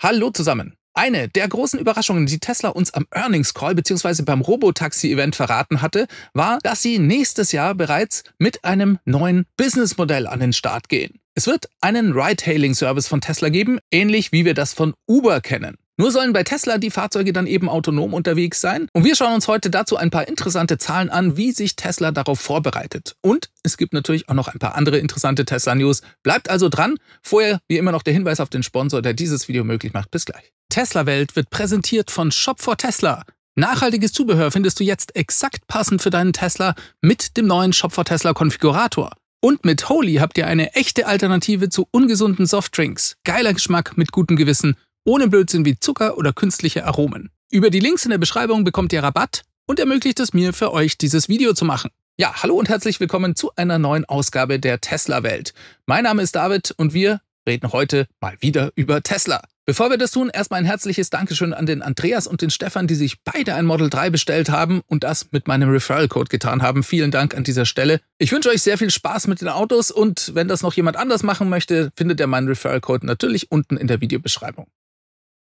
Hallo zusammen. Eine der großen Überraschungen, die Tesla uns am Earnings Call bzw. beim Robotaxi-Event verraten hatte, war, dass sie nächstes Jahr bereits mit einem neuen Businessmodell an den Start gehen. Es wird einen Ride-Hailing-Service von Tesla geben, ähnlich wie wir das von Uber kennen. Nur sollen bei Tesla die Fahrzeuge dann eben autonom unterwegs sein. Und wir schauen uns heute dazu ein paar interessante Zahlen an, wie sich Tesla darauf vorbereitet. Und es gibt natürlich auch noch ein paar andere interessante Tesla-News. Bleibt also dran. Vorher wie immer noch der Hinweis auf den Sponsor, der dieses Video möglich macht. Bis gleich. Tesla Welt wird präsentiert von Shop for Tesla. Nachhaltiges Zubehör findest du jetzt exakt passend für deinen Tesla mit dem neuen Shop for Tesla Konfigurator. Und mit Holy habt ihr eine echte Alternative zu ungesunden Softdrinks. Geiler Geschmack mit gutem Gewissen ohne Blödsinn wie Zucker oder künstliche Aromen. Über die Links in der Beschreibung bekommt ihr Rabatt und ermöglicht es mir, für euch dieses Video zu machen. Ja, hallo und herzlich willkommen zu einer neuen Ausgabe der Tesla-Welt. Mein Name ist David und wir reden heute mal wieder über Tesla. Bevor wir das tun, erstmal ein herzliches Dankeschön an den Andreas und den Stefan, die sich beide ein Model 3 bestellt haben und das mit meinem Referral-Code getan haben. Vielen Dank an dieser Stelle. Ich wünsche euch sehr viel Spaß mit den Autos und wenn das noch jemand anders machen möchte, findet ihr meinen Referral-Code natürlich unten in der Videobeschreibung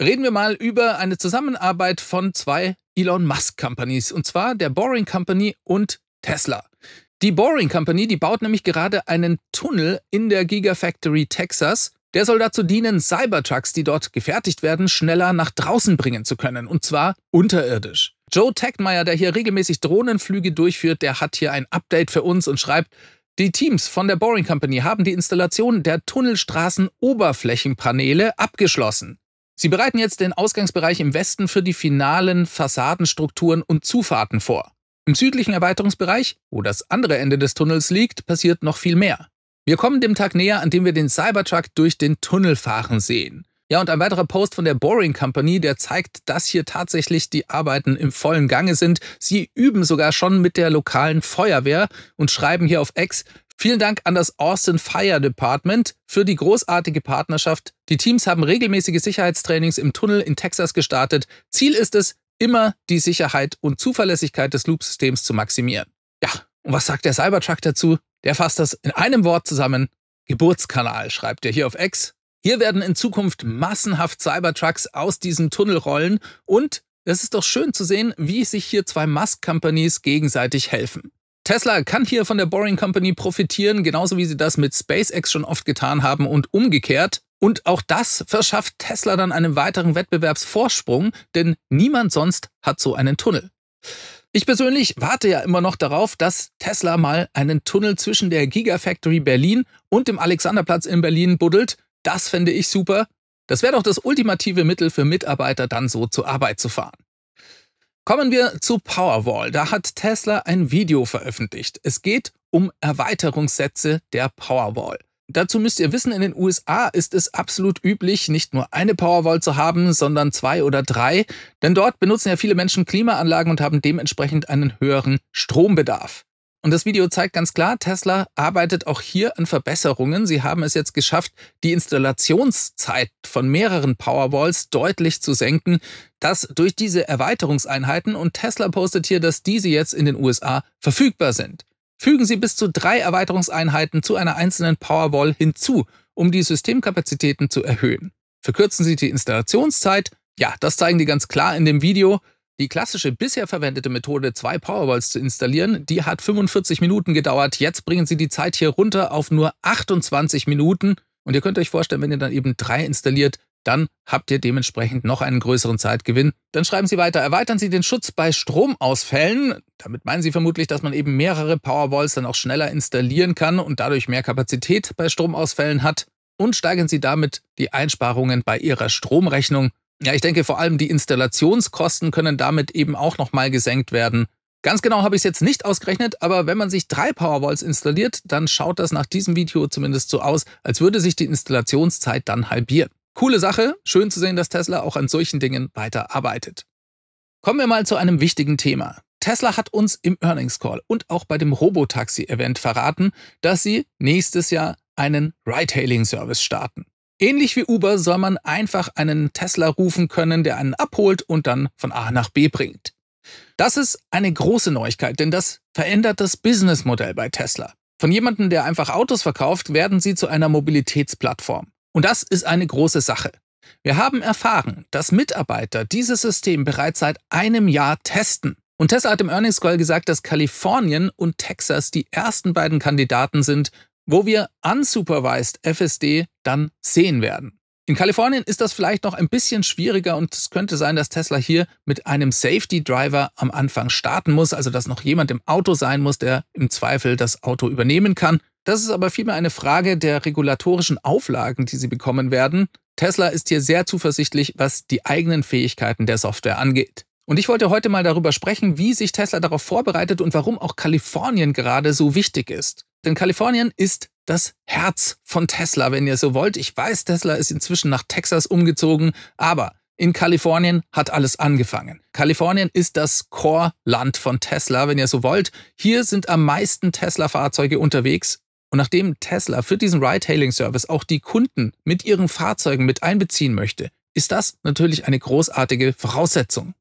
reden wir mal über eine Zusammenarbeit von zwei Elon Musk Companies, und zwar der Boring Company und Tesla. Die Boring Company, die baut nämlich gerade einen Tunnel in der Gigafactory Texas. Der soll dazu dienen, Cybertrucks, die dort gefertigt werden, schneller nach draußen bringen zu können, und zwar unterirdisch. Joe Tegmeier, der hier regelmäßig Drohnenflüge durchführt, der hat hier ein Update für uns und schreibt, die Teams von der Boring Company haben die Installation der Tunnelstraßen-Oberflächenpaneele abgeschlossen. Sie bereiten jetzt den Ausgangsbereich im Westen für die finalen Fassadenstrukturen und Zufahrten vor. Im südlichen Erweiterungsbereich, wo das andere Ende des Tunnels liegt, passiert noch viel mehr. Wir kommen dem Tag näher, an dem wir den Cybertruck durch den Tunnel fahren sehen. Ja, und ein weiterer Post von der Boring Company, der zeigt, dass hier tatsächlich die Arbeiten im vollen Gange sind. Sie üben sogar schon mit der lokalen Feuerwehr und schreiben hier auf X, Vielen Dank an das Austin Fire Department für die großartige Partnerschaft. Die Teams haben regelmäßige Sicherheitstrainings im Tunnel in Texas gestartet. Ziel ist es, immer die Sicherheit und Zuverlässigkeit des Loop-Systems zu maximieren. Ja, und was sagt der Cybertruck dazu? Der fasst das in einem Wort zusammen. Geburtskanal, schreibt er hier auf X. Hier werden in Zukunft massenhaft Cybertrucks aus diesem Tunnel rollen und es ist doch schön zu sehen, wie sich hier zwei Musk-Companies gegenseitig helfen. Tesla kann hier von der Boring Company profitieren, genauso wie sie das mit SpaceX schon oft getan haben und umgekehrt. Und auch das verschafft Tesla dann einen weiteren Wettbewerbsvorsprung, denn niemand sonst hat so einen Tunnel. Ich persönlich warte ja immer noch darauf, dass Tesla mal einen Tunnel zwischen der Gigafactory Berlin und dem Alexanderplatz in Berlin buddelt, das fände ich super. Das wäre doch das ultimative Mittel für Mitarbeiter, dann so zur Arbeit zu fahren. Kommen wir zu Powerwall. Da hat Tesla ein Video veröffentlicht. Es geht um Erweiterungssätze der Powerwall. Dazu müsst ihr wissen, in den USA ist es absolut üblich, nicht nur eine Powerwall zu haben, sondern zwei oder drei, denn dort benutzen ja viele Menschen Klimaanlagen und haben dementsprechend einen höheren Strombedarf. Und das Video zeigt ganz klar, Tesla arbeitet auch hier an Verbesserungen. Sie haben es jetzt geschafft, die Installationszeit von mehreren Powerwalls deutlich zu senken. Das durch diese Erweiterungseinheiten und Tesla postet hier, dass diese jetzt in den USA verfügbar sind. Fügen Sie bis zu drei Erweiterungseinheiten zu einer einzelnen Powerwall hinzu, um die Systemkapazitäten zu erhöhen. Verkürzen Sie die Installationszeit. Ja, das zeigen die ganz klar in dem Video. Die klassische bisher verwendete Methode, zwei Powerballs zu installieren, die hat 45 Minuten gedauert. Jetzt bringen sie die Zeit hier runter auf nur 28 Minuten. Und ihr könnt euch vorstellen, wenn ihr dann eben drei installiert, dann habt ihr dementsprechend noch einen größeren Zeitgewinn. Dann schreiben Sie weiter, erweitern Sie den Schutz bei Stromausfällen. Damit meinen Sie vermutlich, dass man eben mehrere Powerwalls dann auch schneller installieren kann und dadurch mehr Kapazität bei Stromausfällen hat. Und steigern Sie damit die Einsparungen bei Ihrer Stromrechnung. Ja, ich denke vor allem die Installationskosten können damit eben auch nochmal gesenkt werden. Ganz genau habe ich es jetzt nicht ausgerechnet, aber wenn man sich drei Powerwalls installiert, dann schaut das nach diesem Video zumindest so aus, als würde sich die Installationszeit dann halbieren. Coole Sache, schön zu sehen, dass Tesla auch an solchen Dingen weiter arbeitet. Kommen wir mal zu einem wichtigen Thema. Tesla hat uns im Earnings Call und auch bei dem Robotaxi-Event verraten, dass sie nächstes Jahr einen Ride-Hailing-Service starten. Ähnlich wie Uber soll man einfach einen Tesla rufen können, der einen abholt und dann von A nach B bringt. Das ist eine große Neuigkeit, denn das verändert das Businessmodell bei Tesla. Von jemandem, der einfach Autos verkauft, werden sie zu einer Mobilitätsplattform. Und das ist eine große Sache. Wir haben erfahren, dass Mitarbeiter dieses System bereits seit einem Jahr testen. Und Tesla hat im Earnings Call gesagt, dass Kalifornien und Texas die ersten beiden Kandidaten sind, wo wir unsupervised FSD dann sehen werden. In Kalifornien ist das vielleicht noch ein bisschen schwieriger und es könnte sein, dass Tesla hier mit einem Safety Driver am Anfang starten muss, also dass noch jemand im Auto sein muss, der im Zweifel das Auto übernehmen kann. Das ist aber vielmehr eine Frage der regulatorischen Auflagen, die sie bekommen werden. Tesla ist hier sehr zuversichtlich, was die eigenen Fähigkeiten der Software angeht. Und ich wollte heute mal darüber sprechen, wie sich Tesla darauf vorbereitet und warum auch Kalifornien gerade so wichtig ist. Denn Kalifornien ist das Herz von Tesla, wenn ihr so wollt. Ich weiß, Tesla ist inzwischen nach Texas umgezogen, aber in Kalifornien hat alles angefangen. Kalifornien ist das Core-Land von Tesla, wenn ihr so wollt. Hier sind am meisten Tesla-Fahrzeuge unterwegs. Und nachdem Tesla für diesen Ride-Hailing-Service auch die Kunden mit ihren Fahrzeugen mit einbeziehen möchte, ist das natürlich eine großartige Voraussetzung.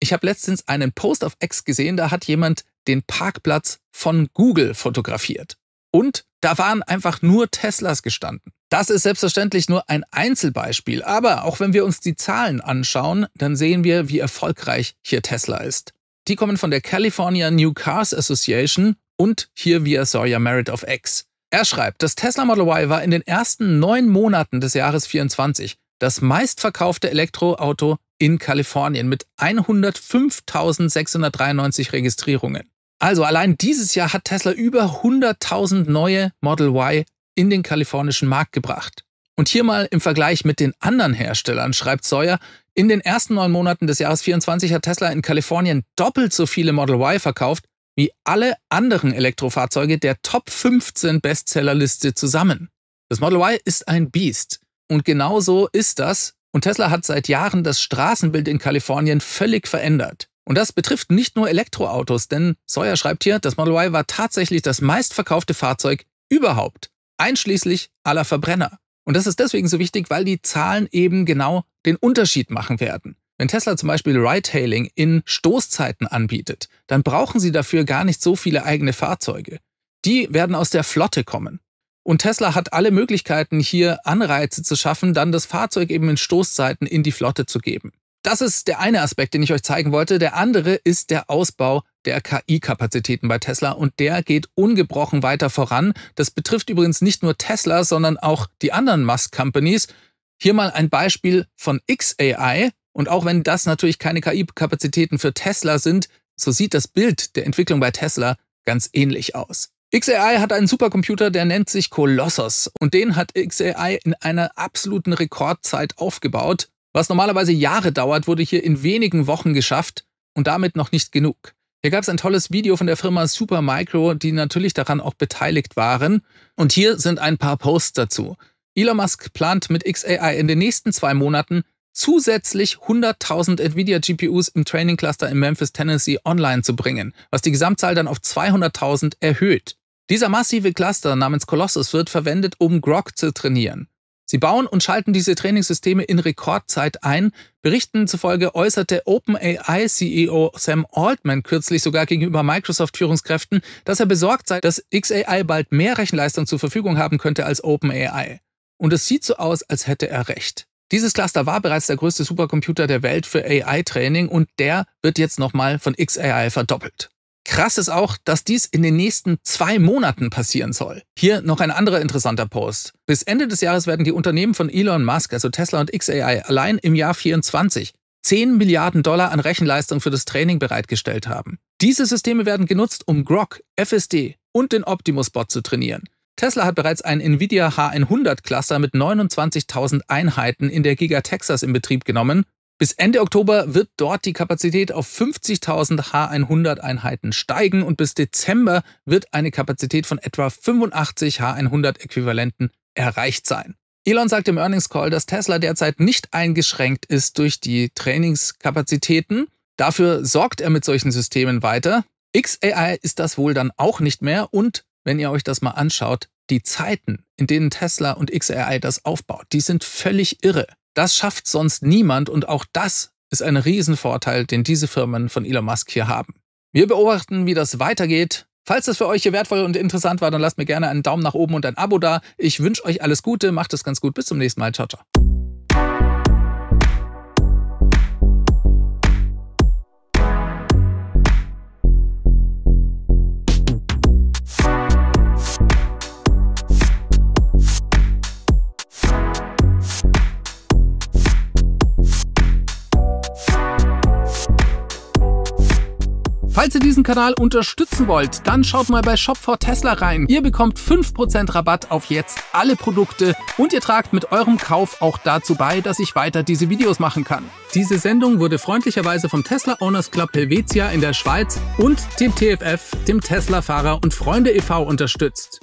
Ich habe letztens einen Post auf X gesehen, da hat jemand den Parkplatz von Google fotografiert. Und da waren einfach nur Teslas gestanden. Das ist selbstverständlich nur ein Einzelbeispiel, aber auch wenn wir uns die Zahlen anschauen, dann sehen wir, wie erfolgreich hier Tesla ist. Die kommen von der California New Cars Association und hier via Sawyer Merit of X. Er schreibt, das Tesla Model Y war in den ersten neun Monaten des Jahres 24 das meistverkaufte Elektroauto in Kalifornien mit 105.693 Registrierungen. Also allein dieses Jahr hat Tesla über 100.000 neue Model Y in den kalifornischen Markt gebracht. Und hier mal im Vergleich mit den anderen Herstellern, schreibt Sawyer, in den ersten neun Monaten des Jahres 2024 hat Tesla in Kalifornien doppelt so viele Model Y verkauft wie alle anderen Elektrofahrzeuge der Top 15 Bestsellerliste zusammen. Das Model Y ist ein Biest. Und genau so ist das. Und Tesla hat seit Jahren das Straßenbild in Kalifornien völlig verändert. Und das betrifft nicht nur Elektroautos, denn Sawyer schreibt hier, das Model Y war tatsächlich das meistverkaufte Fahrzeug überhaupt, einschließlich aller Verbrenner. Und das ist deswegen so wichtig, weil die Zahlen eben genau den Unterschied machen werden. Wenn Tesla zum Beispiel Ride-Hailing in Stoßzeiten anbietet, dann brauchen sie dafür gar nicht so viele eigene Fahrzeuge. Die werden aus der Flotte kommen. Und Tesla hat alle Möglichkeiten, hier Anreize zu schaffen, dann das Fahrzeug eben in Stoßzeiten in die Flotte zu geben. Das ist der eine Aspekt, den ich euch zeigen wollte. Der andere ist der Ausbau der KI-Kapazitäten bei Tesla und der geht ungebrochen weiter voran. Das betrifft übrigens nicht nur Tesla, sondern auch die anderen Musk-Companies. Hier mal ein Beispiel von XAI. Und auch wenn das natürlich keine KI-Kapazitäten für Tesla sind, so sieht das Bild der Entwicklung bei Tesla ganz ähnlich aus. XAI hat einen Supercomputer, der nennt sich Colossus und den hat XAI in einer absoluten Rekordzeit aufgebaut. Was normalerweise Jahre dauert, wurde hier in wenigen Wochen geschafft und damit noch nicht genug. Hier gab es ein tolles Video von der Firma Supermicro, die natürlich daran auch beteiligt waren. Und hier sind ein paar Posts dazu. Elon Musk plant mit XAI in den nächsten zwei Monaten zusätzlich 100.000 Nvidia GPUs im Training Cluster in Memphis, Tennessee online zu bringen, was die Gesamtzahl dann auf 200.000 erhöht. Dieser massive Cluster namens Colossus wird verwendet, um Grog zu trainieren. Sie bauen und schalten diese Trainingssysteme in Rekordzeit ein. Berichten zufolge äußerte OpenAI-CEO Sam Altman kürzlich sogar gegenüber Microsoft-Führungskräften, dass er besorgt sei, dass XAI bald mehr Rechenleistung zur Verfügung haben könnte als OpenAI. Und es sieht so aus, als hätte er recht. Dieses Cluster war bereits der größte Supercomputer der Welt für AI-Training und der wird jetzt nochmal von XAI verdoppelt. Krass ist auch, dass dies in den nächsten zwei Monaten passieren soll. Hier noch ein anderer interessanter Post. Bis Ende des Jahres werden die Unternehmen von Elon Musk, also Tesla und XAI, allein im Jahr 24 10 Milliarden Dollar an Rechenleistung für das Training bereitgestellt haben. Diese Systeme werden genutzt, um Grok, FSD und den Optimus-Bot zu trainieren. Tesla hat bereits ein NVIDIA H100-Cluster mit 29.000 Einheiten in der Giga Texas in Betrieb genommen bis Ende Oktober wird dort die Kapazität auf 50.000 H100-Einheiten steigen und bis Dezember wird eine Kapazität von etwa 85 H100-Äquivalenten erreicht sein. Elon sagt im Earnings Call, dass Tesla derzeit nicht eingeschränkt ist durch die Trainingskapazitäten. Dafür sorgt er mit solchen Systemen weiter. XAI ist das wohl dann auch nicht mehr und wenn ihr euch das mal anschaut, die Zeiten, in denen Tesla und XAI das aufbaut, die sind völlig irre. Das schafft sonst niemand und auch das ist ein Riesenvorteil, den diese Firmen von Elon Musk hier haben. Wir beobachten, wie das weitergeht. Falls das für euch hier wertvoll und interessant war, dann lasst mir gerne einen Daumen nach oben und ein Abo da. Ich wünsche euch alles Gute, macht es ganz gut, bis zum nächsten Mal, ciao, ciao. Falls ihr diesen Kanal unterstützen wollt, dann schaut mal bei Shop for Tesla rein. Ihr bekommt 5% Rabatt auf jetzt alle Produkte und ihr tragt mit eurem Kauf auch dazu bei, dass ich weiter diese Videos machen kann. Diese Sendung wurde freundlicherweise vom Tesla Owners Club Helvetia in der Schweiz und dem TFF, dem Tesla Fahrer und Freunde e.V. unterstützt.